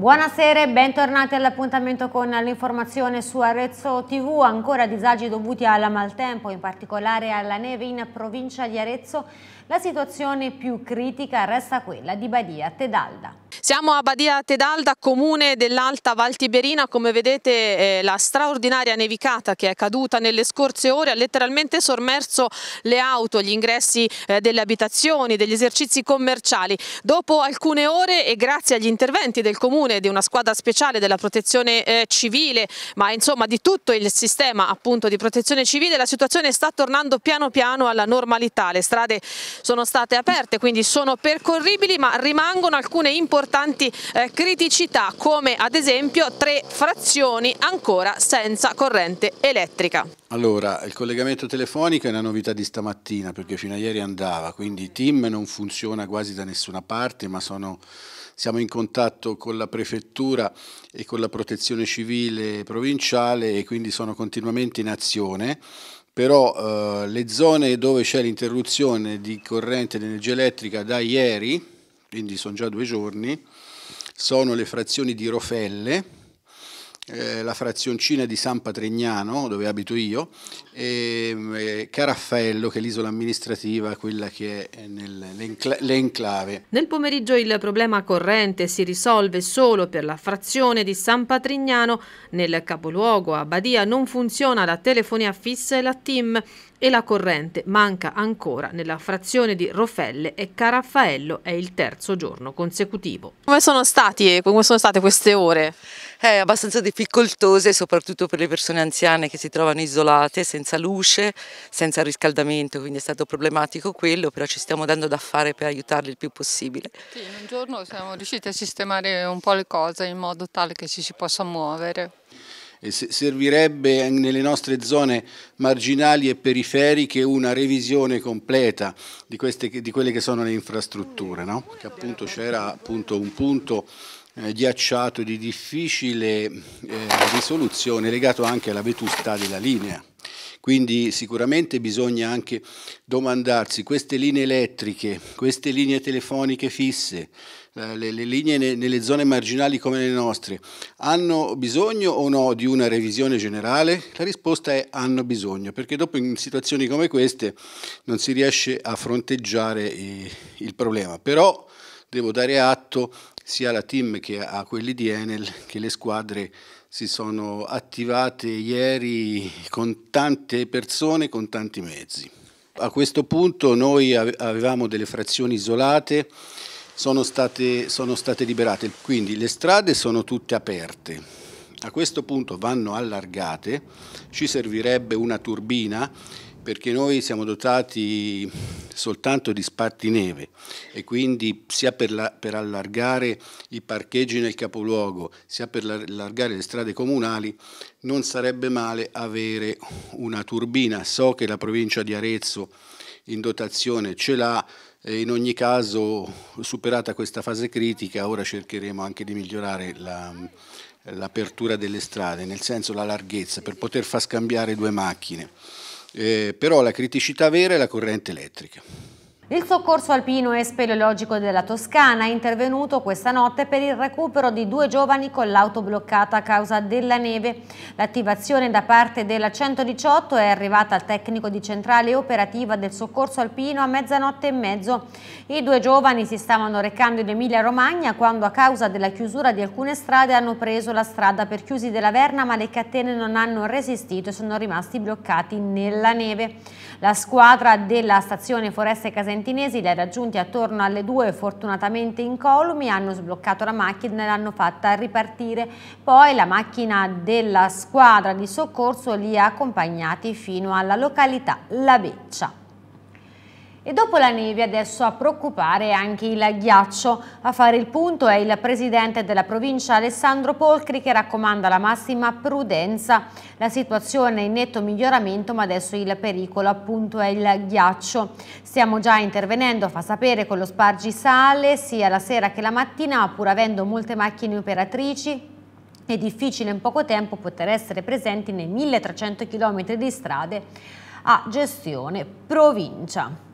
Buonasera e bentornati all'appuntamento con l'informazione su Arezzo TV. Ancora disagi dovuti al maltempo, in particolare alla neve in provincia di Arezzo. La situazione più critica resta quella di Badia Tedalda. Siamo a Badia Tedalda, comune dell'Alta Valtiberina, come vedete eh, la straordinaria nevicata che è caduta nelle scorse ore ha letteralmente sommerso le auto, gli ingressi eh, delle abitazioni, degli esercizi commerciali. Dopo alcune ore e grazie agli interventi del comune, di una squadra speciale della protezione eh, civile, ma insomma di tutto il sistema appunto di protezione civile, la situazione sta tornando piano piano alla normalità. Le strade sono state aperte, quindi sono percorribili, ma rimangono alcune importanti importanti eh, criticità come ad esempio tre frazioni ancora senza corrente elettrica. Allora, il collegamento telefonico è una novità di stamattina perché fino a ieri andava, quindi TIM non funziona quasi da nessuna parte, ma sono, siamo in contatto con la prefettura e con la protezione civile provinciale e quindi sono continuamente in azione però eh, le zone dove c'è l'interruzione di corrente di energia elettrica da ieri quindi sono già due giorni, sono le frazioni di Rofelle, eh, la frazioncina di San Patrignano, dove abito io, e eh, Caraffello, che è l'isola amministrativa, quella che è nell'enclave. Nel pomeriggio il problema corrente si risolve solo per la frazione di San Patrignano. Nel capoluogo a Badia non funziona la telefonia fissa e la TIM e la corrente manca ancora nella frazione di Rofelle e Caraffaello è il terzo giorno consecutivo. Come sono, stati, come sono state queste ore? è abbastanza difficoltose soprattutto per le persone anziane che si trovano isolate, senza luce, senza riscaldamento, quindi è stato problematico quello, però ci stiamo dando da fare per aiutarli il più possibile. Sì, in un giorno siamo riusciti a sistemare un po' le cose in modo tale che ci si possa muovere servirebbe nelle nostre zone marginali e periferiche una revisione completa di, queste, di quelle che sono le infrastrutture, no? che appunto c'era un punto eh, ghiacciato di difficile eh, risoluzione legato anche alla vetustà della linea. Quindi sicuramente bisogna anche domandarsi queste linee elettriche, queste linee telefoniche fisse, eh, le, le, linee ne, nelle zone marginali come le nostre, hanno bisogno o no di una revisione generale? La risposta è hanno bisogno, perché dopo in situazioni come queste non si riesce a fronteggiare eh, il problema. Però devo dare atto sia la team che a quelli di Enel che le squadre si sono attivate ieri con tante persone, con tanti mezzi. A questo punto noi avevamo delle frazioni isolate, sono state, sono state liberate, quindi le strade sono tutte aperte. A questo punto vanno allargate, ci servirebbe una turbina perché noi siamo dotati soltanto di neve e quindi sia per, la, per allargare i parcheggi nel capoluogo, sia per allargare le strade comunali, non sarebbe male avere una turbina. So che la provincia di Arezzo in dotazione ce l'ha, e in ogni caso, superata questa fase critica, ora cercheremo anche di migliorare la, l'apertura delle strade, nel senso la larghezza, per poter far scambiare due macchine eh, però la criticità vera è la corrente elettrica. Il soccorso alpino e speleologico della Toscana è intervenuto questa notte per il recupero di due giovani con l'auto bloccata a causa della neve. L'attivazione da parte della 118 è arrivata al tecnico di centrale operativa del soccorso alpino a mezzanotte e mezzo. I due giovani si stavano recando in Emilia Romagna quando a causa della chiusura di alcune strade hanno preso la strada per chiusi della Verna ma le catene non hanno resistito e sono rimasti bloccati nella neve. La squadra della stazione Foreste Casentino fiorentinesi li ha raggiunti attorno alle 2 fortunatamente incolumi, hanno sbloccato la macchina e l'hanno fatta ripartire. Poi la macchina della squadra di soccorso li ha accompagnati fino alla località La Beccia. E dopo la neve adesso a preoccupare anche il ghiaccio. A fare il punto è il presidente della provincia Alessandro Polcri che raccomanda la massima prudenza. La situazione è in netto miglioramento ma adesso il pericolo appunto è il ghiaccio. Stiamo già intervenendo, fa sapere, con lo spargi sale sia la sera che la mattina pur avendo molte macchine operatrici è difficile in poco tempo poter essere presenti nei 1300 km di strade a gestione provincia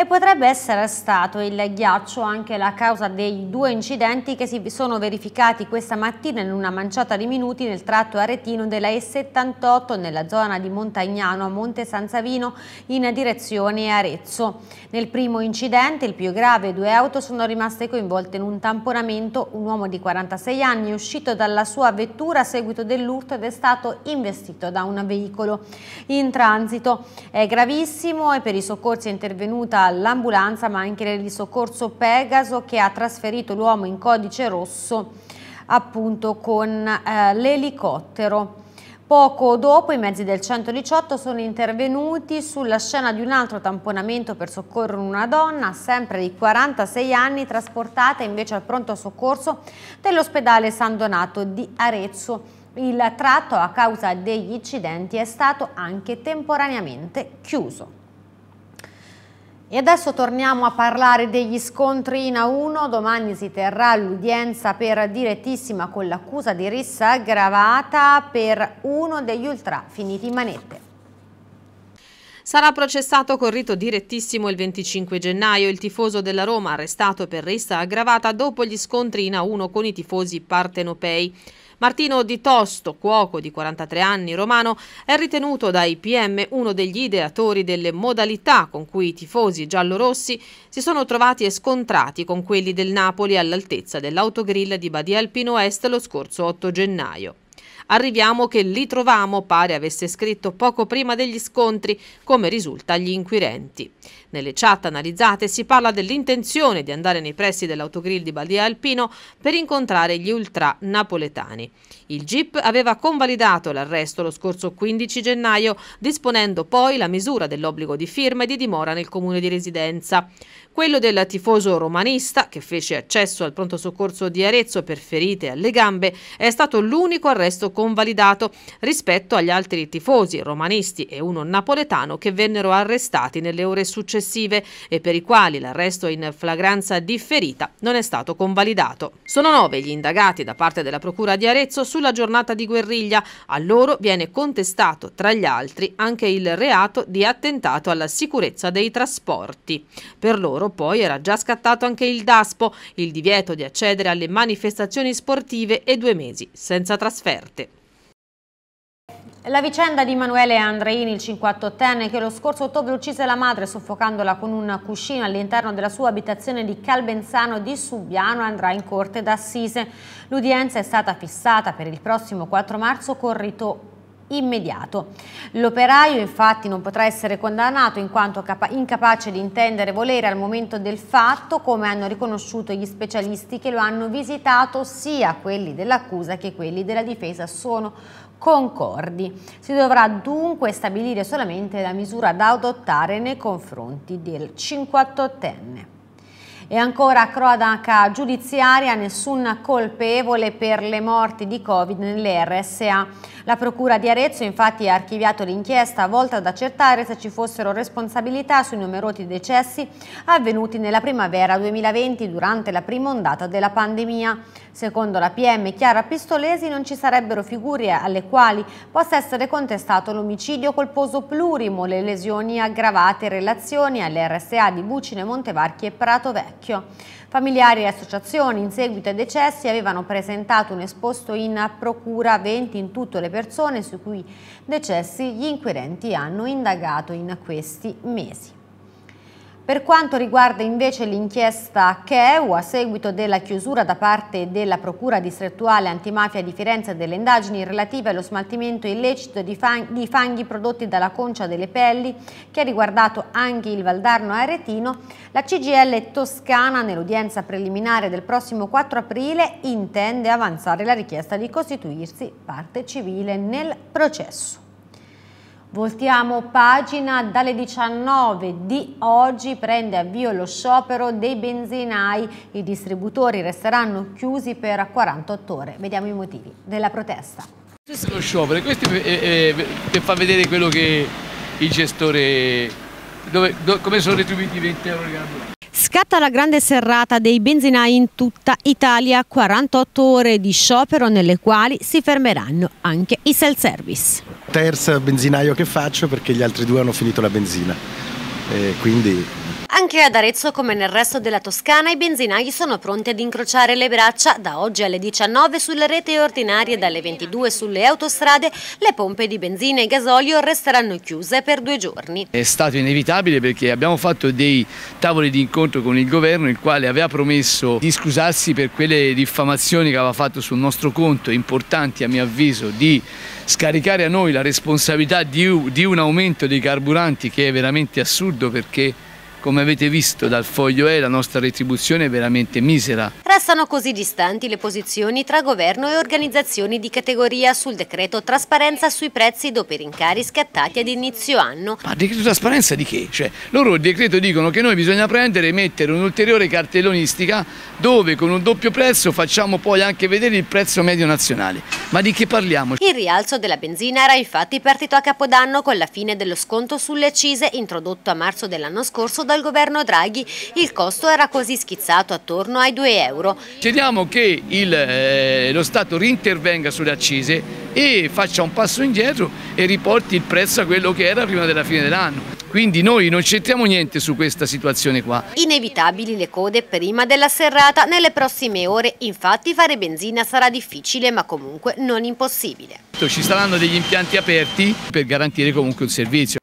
e potrebbe essere stato il ghiaccio anche la causa dei due incidenti che si sono verificati questa mattina in una manciata di minuti nel tratto aretino della E78 nella zona di Montagnano a Monte San Savino in direzione Arezzo. Nel primo incidente, il più grave, due auto sono rimaste coinvolte in un tamponamento, un uomo di 46 anni è uscito dalla sua vettura a seguito dell'urto ed è stato investito da un veicolo in transito. È gravissimo e per i soccorsi è intervenuta l'ambulanza ma anche l'aereo di soccorso Pegaso che ha trasferito l'uomo in codice rosso appunto con eh, l'elicottero. Poco dopo i mezzi del 118 sono intervenuti sulla scena di un altro tamponamento per soccorrere una donna, sempre di 46 anni, trasportata invece al pronto soccorso dell'ospedale San Donato di Arezzo. Il tratto a causa degli incidenti è stato anche temporaneamente chiuso. E adesso torniamo a parlare degli scontri in A1, domani si terrà l'udienza per direttissima con l'accusa di rissa aggravata per uno degli ultra finiti in manette. Sarà processato con rito direttissimo il 25 gennaio il tifoso della Roma arrestato per rissa aggravata dopo gli scontri in A1 con i tifosi partenopei. Martino Di Tosto, cuoco di 43 anni romano, è ritenuto dai PM uno degli ideatori delle modalità con cui i tifosi giallorossi si sono trovati e scontrati con quelli del Napoli all'altezza dell'autogrill di Badia Alpino Est lo scorso 8 gennaio. Arriviamo che li trovamo, pare avesse scritto poco prima degli scontri, come risulta agli inquirenti. Nelle chat analizzate si parla dell'intenzione di andare nei pressi dell'autogrill di Baldia Alpino per incontrare gli ultra napoletani. Il GIP aveva convalidato l'arresto lo scorso 15 gennaio, disponendo poi la misura dell'obbligo di firma e di dimora nel comune di residenza quello del tifoso romanista che fece accesso al pronto soccorso di Arezzo per ferite alle gambe è stato l'unico arresto convalidato rispetto agli altri tifosi romanisti e uno napoletano che vennero arrestati nelle ore successive e per i quali l'arresto in flagranza di ferita non è stato convalidato. Sono nove gli indagati da parte della Procura di Arezzo sulla giornata di guerriglia. A loro viene contestato tra gli altri anche il reato di attentato alla sicurezza dei trasporti. Per loro Bolzano poi era già scattato anche il DASPO, il divieto di accedere alle manifestazioni sportive e due mesi senza trasferte. La vicenda di Emanuele Andreini, il 58enne, che lo scorso ottobre uccise la madre soffocandola con un cuscino all'interno della sua abitazione di Calbenzano di Subiano, andrà in corte d'assise. L'udienza è stata fissata per il prossimo 4 marzo con rito immediato. L'operaio infatti non potrà essere condannato in quanto incapace di intendere volere al momento del fatto come hanno riconosciuto gli specialisti che lo hanno visitato sia quelli dell'accusa che quelli della difesa sono concordi. Si dovrà dunque stabilire solamente la misura da adottare nei confronti del 58enne. E ancora cronaca giudiziaria, nessun colpevole per le morti di Covid nelle RSA. La Procura di Arezzo infatti ha archiviato l'inchiesta volta ad accertare se ci fossero responsabilità sui numerosi decessi avvenuti nella primavera 2020 durante la prima ondata della pandemia. Secondo la PM Chiara Pistolesi non ci sarebbero figure alle quali possa essere contestato l'omicidio colposo plurimo, le lesioni aggravate in relazione alle RSA di Bucine, Montevarchi e Prato Vecchio. Familiari e associazioni in seguito ai decessi avevano presentato un esposto in procura 20 in tutte le persone su cui decessi gli inquirenti hanno indagato in questi mesi. Per quanto riguarda invece l'inchiesta CHEU, a seguito della chiusura da parte della Procura distrettuale antimafia di Firenze delle indagini relative allo smaltimento illecito di fanghi, di fanghi prodotti dalla concia delle pelli, che ha riguardato anche il Valdarno Aretino, la CGL Toscana, nell'udienza preliminare del prossimo 4 aprile, intende avanzare la richiesta di costituirsi parte civile nel processo. Voltiamo pagina, dalle 19 di oggi prende avvio lo sciopero dei benzinai, i distributori resteranno chiusi per 48 ore. Vediamo i motivi della protesta. Questo è lo sciopero, questo è, eh, eh, per far vedere quello che il gestore, dove, dove, come sono retribuiti 20 euro di carburante. Scatta la grande serrata dei benzinai in tutta Italia, 48 ore di sciopero nelle quali si fermeranno anche i self service terzo benzinaio che faccio perché gli altri due hanno finito la benzina. E quindi anche ad Arezzo, come nel resto della Toscana, i benzinai sono pronti ad incrociare le braccia da oggi alle 19 sulle reti ordinarie e dalle 22 sulle autostrade. Le pompe di benzina e gasolio resteranno chiuse per due giorni. È stato inevitabile perché abbiamo fatto dei tavoli di incontro con il governo, il quale aveva promesso di scusarsi per quelle diffamazioni che aveva fatto sul nostro conto, importanti a mio avviso, di scaricare a noi la responsabilità di un aumento dei carburanti che è veramente assurdo perché come avete visto dal foglio E la nostra retribuzione è veramente misera. Restano così distanti le posizioni tra governo e organizzazioni di categoria sul decreto trasparenza sui prezzi dopo i rincari scattati ad inizio anno. Ma decreto trasparenza di che? Cioè, loro il decreto dicono che noi bisogna prendere e mettere un'ulteriore cartellonistica dove con un doppio prezzo facciamo poi anche vedere il prezzo medio nazionale. Ma di che parliamo? Il rialzo della benzina era infatti partito a Capodanno con la fine dello sconto sulle accise introdotto a marzo dell'anno scorso dal governo Draghi. Il costo era così schizzato attorno ai 2 euro. Chiediamo che il, eh, lo Stato rintervenga sulle accise e faccia un passo indietro e riporti il prezzo a quello che era prima della fine dell'anno. Quindi noi non c'entriamo niente su questa situazione qua. Inevitabili le code prima della serrata. Nelle prossime ore infatti fare benzina sarà difficile ma comunque non impossibile. Ci saranno degli impianti aperti per garantire comunque un servizio.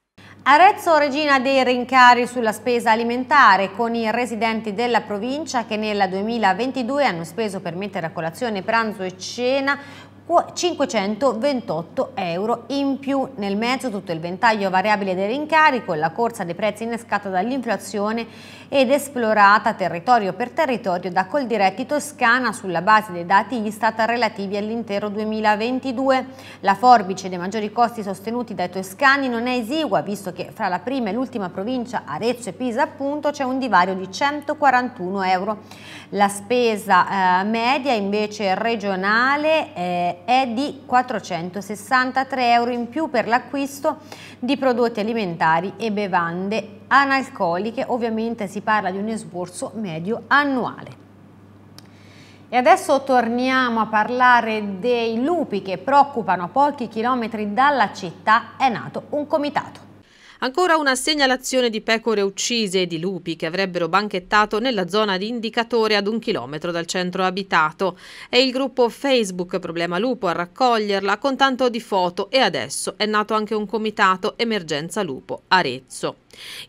Arezzo regina dei rincari sulla spesa alimentare con i residenti della provincia che nel 2022 hanno speso per mettere a colazione, pranzo e cena 528 euro in più. Nel mezzo tutto il ventaglio variabile dell'incarico, la corsa dei prezzi innescata dall'inflazione ed esplorata territorio per territorio da Coldiretti Toscana sulla base dei dati Istat relativi all'intero 2022. La forbice dei maggiori costi sostenuti dai toscani non è esigua visto che fra la prima e l'ultima provincia Arezzo e Pisa appunto c'è un divario di 141 euro. La spesa eh, media invece regionale eh, è di 463 euro in più per l'acquisto di prodotti alimentari e bevande analcoliche, ovviamente si parla di un esborso medio annuale. E adesso torniamo a parlare dei lupi che preoccupano pochi chilometri dalla città, è nato un comitato. Ancora una segnalazione di pecore uccise e di lupi che avrebbero banchettato nella zona di indicatore ad un chilometro dal centro abitato. È il gruppo Facebook Problema Lupo a raccoglierla con tanto di foto e adesso è nato anche un comitato Emergenza Lupo Arezzo.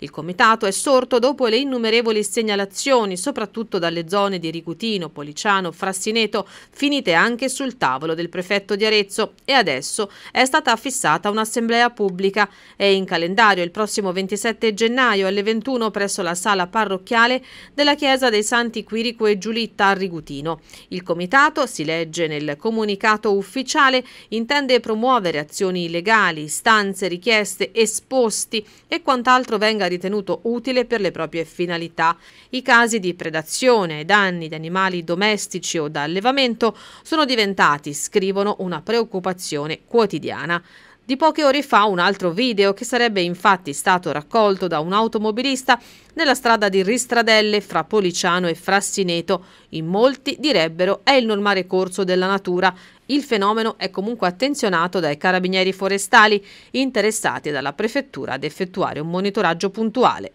Il comitato è sorto dopo le innumerevoli segnalazioni, soprattutto dalle zone di Ricutino, Policiano, Frassineto, finite anche sul tavolo del prefetto di Arezzo e adesso è stata fissata un'assemblea pubblica. È in calendario il prossimo 27 gennaio alle 21 presso la sala parrocchiale della chiesa dei Santi Quirico e Giulitta a Rigutino. Il comitato, si legge nel comunicato ufficiale, intende promuovere azioni legali, stanze, richieste, esposti e quant'altro quanto venga ritenuto utile per le proprie finalità. I casi di predazione e danni di animali domestici o da allevamento sono diventati, scrivono, una preoccupazione quotidiana. Di poche ore fa un altro video che sarebbe infatti stato raccolto da un automobilista nella strada di Ristradelle fra Policiano e Frassineto. In molti direbbero è il normale corso della natura il fenomeno è comunque attenzionato dai carabinieri forestali interessati dalla prefettura ad effettuare un monitoraggio puntuale.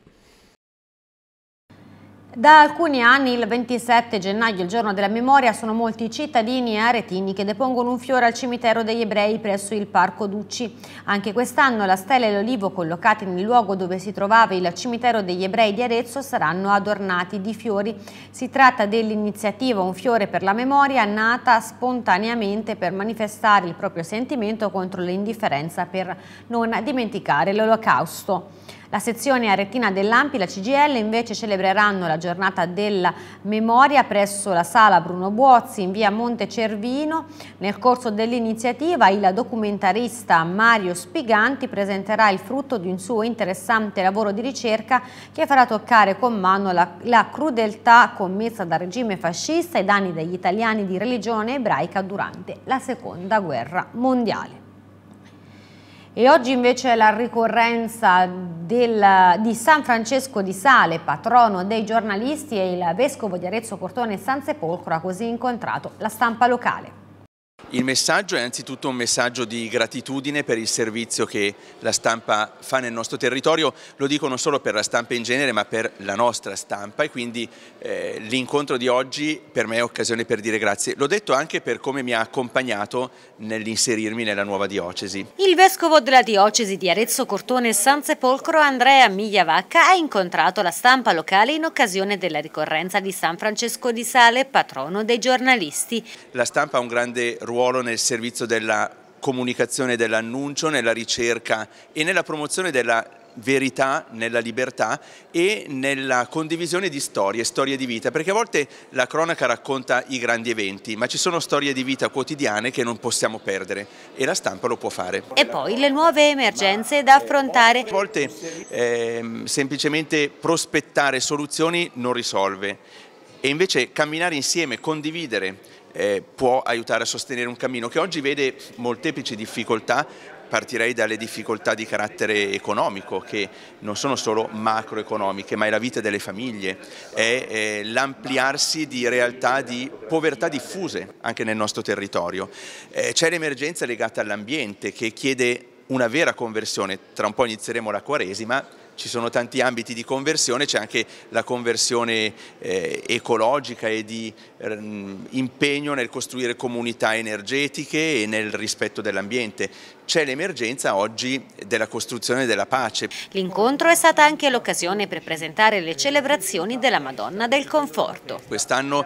Da alcuni anni, il 27 gennaio, il giorno della memoria, sono molti i cittadini aretini che depongono un fiore al cimitero degli ebrei presso il Parco Ducci. Anche quest'anno la stella e l'olivo collocati nel luogo dove si trovava il cimitero degli ebrei di Arezzo saranno adornati di fiori. Si tratta dell'iniziativa Un fiore per la memoria, nata spontaneamente per manifestare il proprio sentimento contro l'indifferenza per non dimenticare l'olocausto. La sezione aretina dell'Ampi, la CGL, invece celebreranno la giornata della memoria presso la sala Bruno Buozzi in via Monte Cervino. Nel corso dell'iniziativa il documentarista Mario Spiganti presenterà il frutto di un suo interessante lavoro di ricerca che farà toccare con mano la, la crudeltà commessa dal regime fascista ai danni degli italiani di religione ebraica durante la seconda guerra mondiale. E oggi invece è la ricorrenza del, di San Francesco di Sale, patrono dei giornalisti e il vescovo di Arezzo Cortone San Sepolcro ha così incontrato la stampa locale. Il messaggio è anzitutto un messaggio di gratitudine per il servizio che la stampa fa nel nostro territorio, lo dico non solo per la stampa in genere ma per la nostra stampa e quindi eh, l'incontro di oggi per me è occasione per dire grazie. L'ho detto anche per come mi ha accompagnato nell'inserirmi nella nuova diocesi. Il vescovo della diocesi di Arezzo Cortone San Sepolcro Andrea Migliavacca ha incontrato la stampa locale in occasione della ricorrenza di San Francesco di Sale, patrono dei giornalisti. La stampa ha un grande ruolo ruolo nel servizio della comunicazione dell'annuncio, nella ricerca e nella promozione della verità, nella libertà e nella condivisione di storie, storie di vita, perché a volte la cronaca racconta i grandi eventi, ma ci sono storie di vita quotidiane che non possiamo perdere e la stampa lo può fare. E poi le nuove emergenze da affrontare. A volte eh, semplicemente prospettare soluzioni non risolve e invece camminare insieme, condividere eh, può aiutare a sostenere un cammino che oggi vede molteplici difficoltà, partirei dalle difficoltà di carattere economico che non sono solo macroeconomiche ma è la vita delle famiglie, è eh, l'ampliarsi di realtà di povertà diffuse anche nel nostro territorio. Eh, c'è l'emergenza legata all'ambiente che chiede una vera conversione, tra un po' inizieremo la Quaresima, ci sono tanti ambiti di conversione, c'è anche la conversione eh, ecologica e di eh, impegno nel costruire comunità energetiche e nel rispetto dell'ambiente. C'è l'emergenza oggi della costruzione della pace. L'incontro è stata anche l'occasione per presentare le celebrazioni della Madonna del Conforto. Quest'anno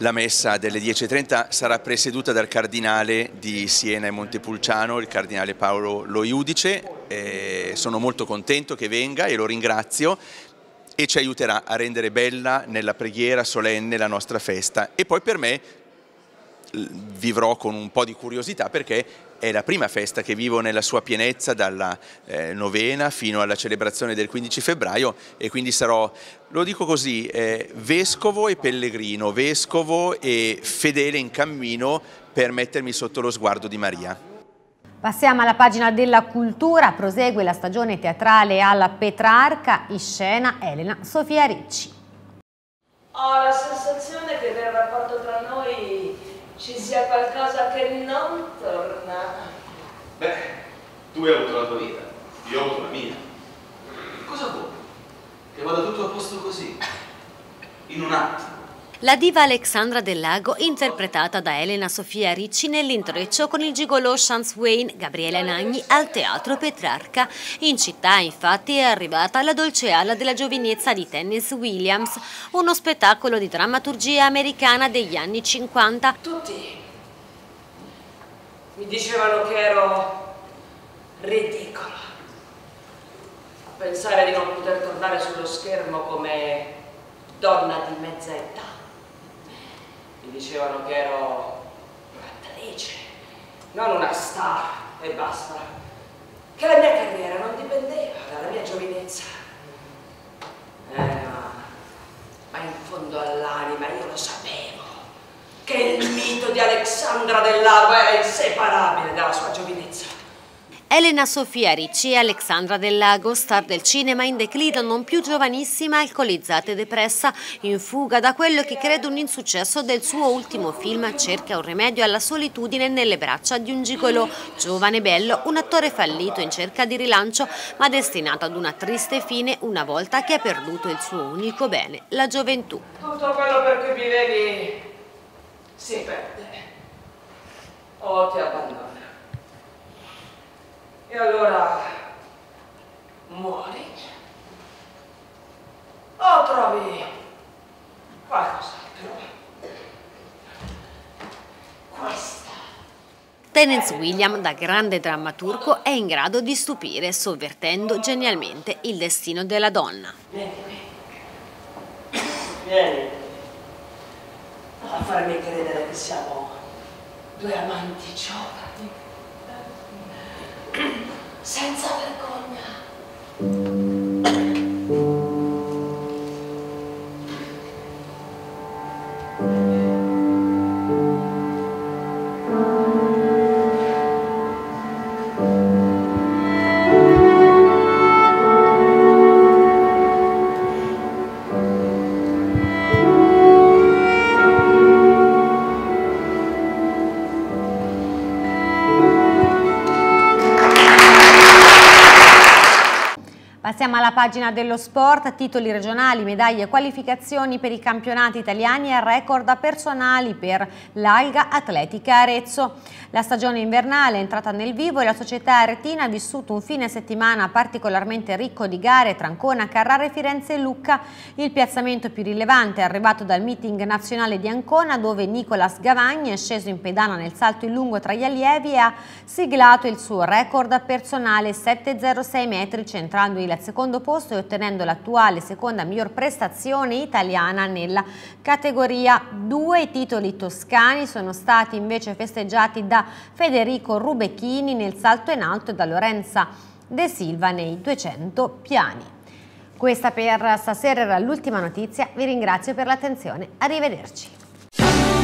la messa delle 10.30 sarà presieduta dal cardinale di Siena e Montepulciano, il cardinale Paolo Loiudice. E sono molto contento che venga e lo ringrazio e ci aiuterà a rendere bella nella preghiera solenne la nostra festa e poi per me vivrò con un po' di curiosità perché è la prima festa che vivo nella sua pienezza dalla eh, novena fino alla celebrazione del 15 febbraio e quindi sarò, lo dico così, eh, vescovo e pellegrino, vescovo e fedele in cammino per mettermi sotto lo sguardo di Maria. Passiamo alla pagina della cultura, prosegue la stagione teatrale alla Petrarca, in scena Elena Sofia Ricci. Ho la sensazione ci sia qualcosa che non torna. Beh, tu hai avuto la tua vita, io ho avuto la mia. Cosa vuoi? Che vada tutto a posto così, in un attimo. La diva Alexandra Del Lago, interpretata da Elena Sofia Ricci nell'intreccio con il gigolo Chance Wayne Gabriele Nagni al Teatro Petrarca. In città, infatti, è arrivata la dolce ala della giovinezza di Tennis Williams, uno spettacolo di drammaturgia americana degli anni 50. Tutti mi dicevano che ero ridicola a pensare di non poter tornare sullo schermo come donna di mezza età mi dicevano che ero un'attrice, non una star e basta, che la mia carriera non dipendeva dalla mia giovinezza. Eh, ma, ma in fondo all'anima io lo sapevo che il mito di Alexandra dell'Alba era inseparabile dalla sua giovinezza. Elena Sofia Ricci e Alexandra Del Lago, star del cinema in declino, non più giovanissima, alcolizzata e depressa, in fuga da quello che credo un insuccesso del suo ultimo film, cerca un rimedio alla solitudine nelle braccia di un gigolo, giovane bello, un attore fallito in cerca di rilancio, ma destinato ad una triste fine una volta che ha perduto il suo unico bene, la gioventù. Tutto quello per cui vivevi si perde o ti abbandona. E allora muori o oh, trovi qualcos'altro. Terence William, da grande drammaturgo, è in grado di stupire, sovvertendo genialmente il destino della donna. Vieni qui. Vieni. Non farmi credere che siamo due amanti giovani senza vergogna. la pagina dello sport, titoli regionali, medaglie e qualificazioni per i campionati italiani e record personali per l'Alga Atletica Arezzo. La stagione invernale è entrata nel vivo e la società aretina ha vissuto un fine settimana particolarmente ricco di gare tra Ancona, Carrara, Firenze e Lucca. Il piazzamento più rilevante è arrivato dal meeting nazionale di Ancona dove Nicolas Gavagni è sceso in pedana nel salto in lungo tra gli allievi e ha siglato il suo record personale 706 metri centrando il secondo secondo posto e ottenendo l'attuale seconda miglior prestazione italiana nella categoria. Due titoli toscani sono stati invece festeggiati da Federico Rubecchini nel salto in alto e da Lorenza De Silva nei 200 piani. Questa per stasera era l'ultima notizia, vi ringrazio per l'attenzione, arrivederci.